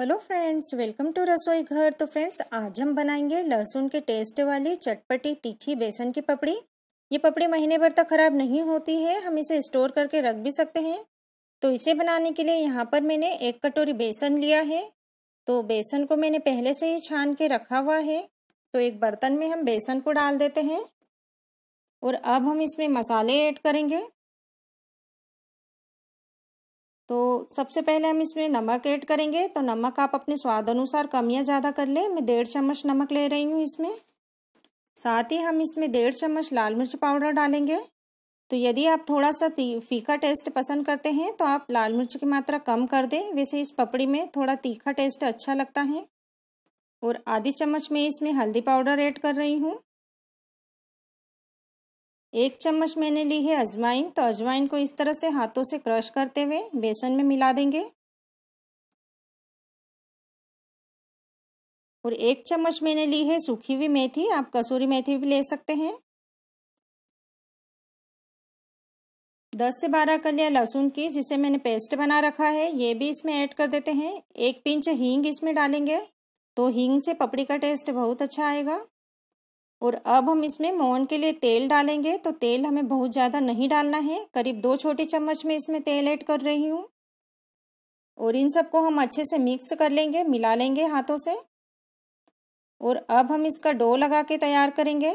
hello friends welcome to रसोई घर तो फ्रेंड्स आज हम बनाएंगे लहसुन के टेस्ट वाली चटपटी तीखी बेसन की पपड़ी ये पपड़ी महीने भर तक ख़राब नहीं होती है हम इसे स्टोर करके रख भी सकते हैं तो इसे बनाने के लिए यहाँ पर मैंने एक कटोरी बेसन लिया है तो बेसन को मैंने पहले से ही छान के रखा हुआ है तो एक बर्तन में हम बेसन को डाल देते हैं और अब हम इसमें मसाले ऐड करेंगे तो सबसे पहले हम इसमें नमक ऐड करेंगे तो नमक आप अपने स्वाद अनुसार कम या ज़्यादा कर लें मैं डेढ़ चम्मच नमक ले रही हूँ इसमें साथ ही हम इसमें डेढ़ चम्मच लाल मिर्च पाउडर डालेंगे तो यदि आप थोड़ा सा फीका टेस्ट पसंद करते हैं तो आप लाल मिर्च की मात्रा कम कर दें वैसे इस पपड़ी में थोड़ा तीखा टेस्ट अच्छा लगता है और आधी चम्मच में इसमें हल्दी पाउडर ऐड कर रही हूँ एक चम्मच मैंने ली है अजवाइन तो अजवाइन को इस तरह से हाथों से क्रश करते हुए बेसन में मिला देंगे और एक चम्मच मैंने ली है सूखी हुई मेथी आप कसूरी मेथी भी ले सकते हैं दस से बारह कलियां लहसुन की जिसे मैंने पेस्ट बना रखा है ये भी इसमें ऐड कर देते हैं एक पिंच हींग इसमें डालेंगे तो हींग से पपड़ी का टेस्ट बहुत अच्छा आएगा और अब हम इसमें मोहन के लिए तेल डालेंगे तो तेल हमें बहुत ज़्यादा नहीं डालना है करीब दो छोटे चम्मच में इसमें तेल ऐड कर रही हूँ और इन सबको हम अच्छे से मिक्स कर लेंगे मिला लेंगे हाथों से और अब हम इसका डो लगा के तैयार करेंगे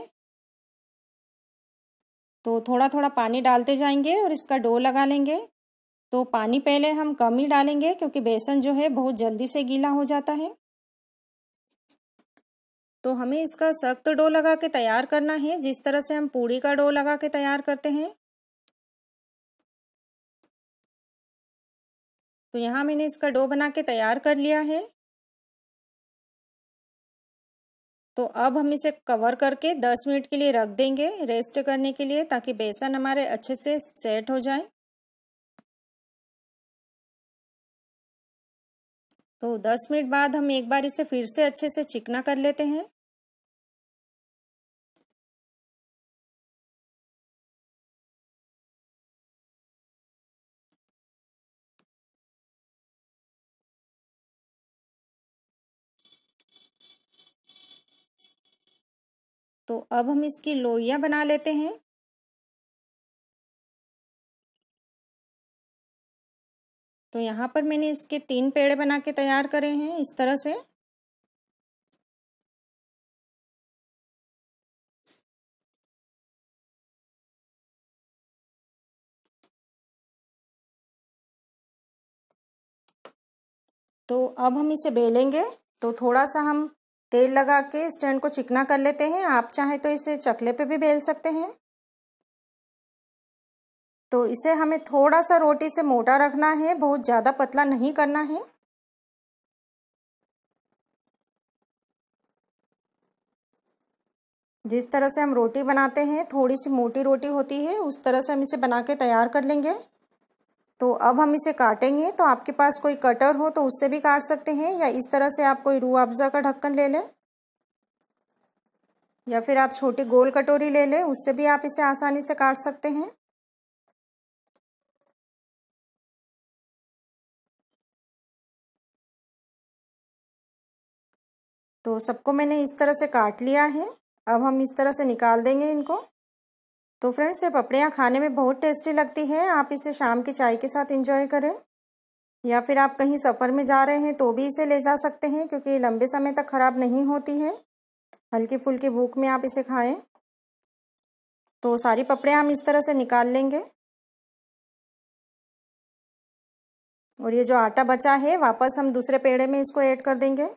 तो थोड़ा थोड़ा पानी डालते जाएंगे और इसका डो लगा लेंगे तो पानी पहले हम कम ही डालेंगे क्योंकि बेसन जो है बहुत जल्दी से गीला हो जाता है तो हमें इसका सख्त डो लगा के तैयार करना है जिस तरह से हम पूड़ी का डो लगा के तैयार करते हैं तो यहाँ मैंने इसका डो बना के तैयार कर लिया है तो अब हम इसे कवर करके 10 मिनट के लिए रख देंगे रेस्ट करने के लिए ताकि बेसन हमारे अच्छे से सेट हो जाए तो 10 मिनट बाद हम एक बार इसे फिर से अच्छे से चिकना कर लेते हैं तो अब हम इसकी लोइयाँ बना लेते हैं तो यहाँ पर मैंने इसके तीन पेड़ बना के तैयार करे हैं इस तरह से तो अब हम इसे बेलेंगे तो थोड़ा सा हम तेल लगा के स्टैंड को चिकना कर लेते हैं आप चाहे तो इसे चकले पे भी बेल सकते हैं तो इसे हमें थोड़ा सा रोटी से मोटा रखना है बहुत ज़्यादा पतला नहीं करना है जिस तरह से हम रोटी बनाते हैं थोड़ी सी मोटी रोटी होती है उस तरह से हम इसे बना के तैयार कर लेंगे तो अब हम इसे काटेंगे तो आपके पास कोई कटर हो तो उससे भी काट सकते हैं या इस तरह से आप कोई रू अफज़ा का ढक्कन ले लें या फिर आप छोटी गोल कटोरी ले लें उससे भी आप इसे आसानी से काट सकते हैं तो सबको मैंने इस तरह से काट लिया है अब हम इस तरह से निकाल देंगे इनको तो फ्रेंड्स ये पपड़ियाँ खाने में बहुत टेस्टी लगती है आप इसे शाम की चाय के साथ इंजॉय करें या फिर आप कहीं सफ़र में जा रहे हैं तो भी इसे ले जा सकते हैं क्योंकि लंबे समय तक ख़राब नहीं होती है हल्की फुल्की भूख में आप इसे खाएं तो सारी पपड़ियाँ हम इस तरह से निकाल लेंगे और ये जो आटा बचा है वापस हम दूसरे पेड़े में इसको ऐड कर देंगे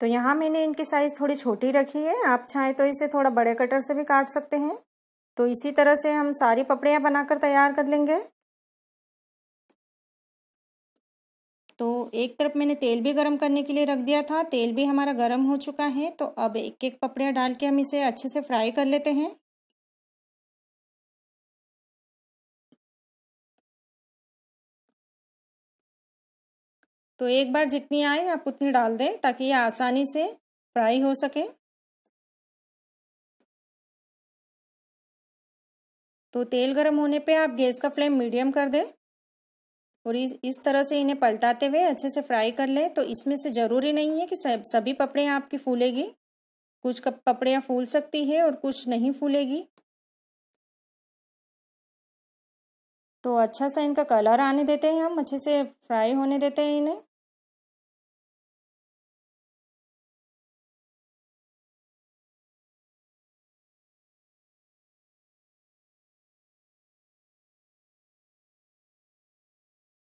तो यहाँ मैंने इनकी साइज़ थोड़ी छोटी रखी है आप चाहें तो इसे थोड़ा बड़े कटर से भी काट सकते हैं तो इसी तरह से हम सारी पपड़ियाँ बनाकर तैयार कर लेंगे तो एक तरफ मैंने तेल भी गरम करने के लिए रख दिया था तेल भी हमारा गरम हो चुका है तो अब एक एक पपड़ियाँ डाल के हम इसे अच्छे से फ्राई कर लेते हैं तो एक बार जितनी आए आप उतनी डाल दें ताकि ये आसानी से फ्राई हो सके तो तेल गर्म होने पे आप गैस का फ्लेम मीडियम कर दें और इस इस तरह से इन्हें पलटाते हुए अच्छे से फ्राई कर लें तो इसमें से ज़रूरी नहीं है कि सब सभी पपड़ियाँ आपकी फूलेगी कुछ पपड़ियाँ फूल सकती है और कुछ नहीं फूलेगी तो अच्छा सा इनका कलर आने देते हैं हम अच्छे से फ्राई होने देते हैं इन्हें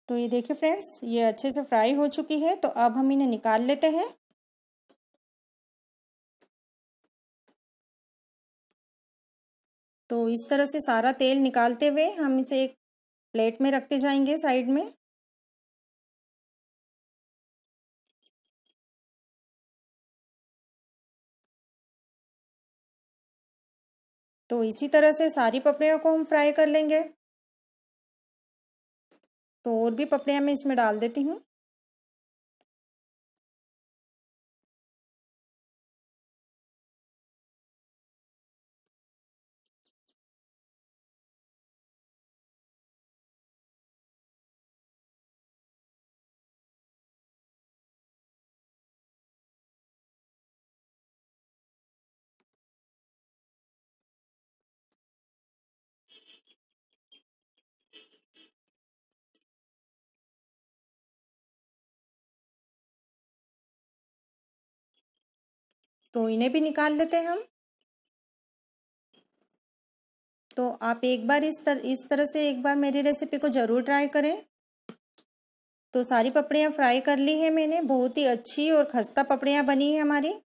तो ये देखिए फ्रेंड्स ये अच्छे से फ्राई हो चुकी है तो अब हम इन्हें निकाल लेते हैं तो इस तरह से सारा तेल निकालते हुए हम इसे एक प्लेट में रखते जाएंगे साइड में तो इसी तरह से सारी पपड़ियों को हम फ्राई कर लेंगे तो और भी पपड़ियाँ मैं इसमें डाल देती हूँ तो इन्हें भी निकाल लेते हैं हम तो आप एक बार इस तर, इस तरह से एक बार मेरी रेसिपी को ज़रूर ट्राई करें तो सारी पपड़ियाँ फ्राई कर ली है मैंने बहुत ही अच्छी और खस्ता पपड़ियाँ बनी है हमारी